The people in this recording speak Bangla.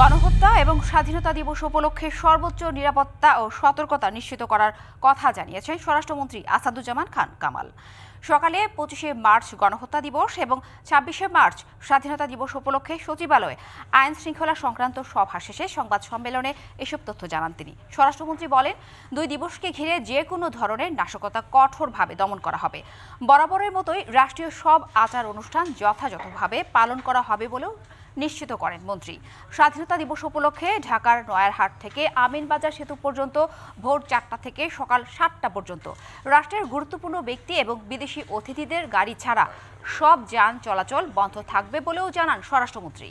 গণহত্যা এবং স্বাধীনতা দিবস উপলক্ষে সর্বোচ্চ নিরাপত্তা ও সতর্কতা নিশ্চিত করার কথা জানিয়েছেন স্বরাষ্ট্রমন্ত্রী আসাদুজ্জামান খান কামাল সকালে পঁচিশে মার্চ গণহত্যা দিবস এবং ছাব্বিশে মার্চ স্বাধীনতা দিবস উপলক্ষে সচিবালয়ে আইন শৃঙ্খলা সংক্রান্ত সভা শেষে সংবাদ সম্মেলনে এসব তথ্য জানান তিনি স্বরাষ্ট্রমন্ত্রী বলেন দুই দিবসকে ঘিরে যে কোনো ধরনের নাশকতা কঠোরভাবে দমন করা হবে বরাবরের মতোই রাষ্ট্রীয় সব আচার অনুষ্ঠান যথাযথভাবে পালন করা হবে বলেও নিশ্চিত করেন মন্ত্রী স্বাধীনতা দিবস উপলক্ষে ঢাকার নয়ারহাট থেকে আমিনবাজার সেতু পর্যন্ত ভোর চারটা থেকে সকাল সাতটা পর্যন্ত রাষ্ট্রের গুরুত্বপূর্ণ ব্যক্তি এবং বিদেশি অতিথিদের গাড়ি ছাড়া সব যান চলাচল বন্ধ থাকবে বলেও জানান স্বরাষ্ট্রমন্ত্রী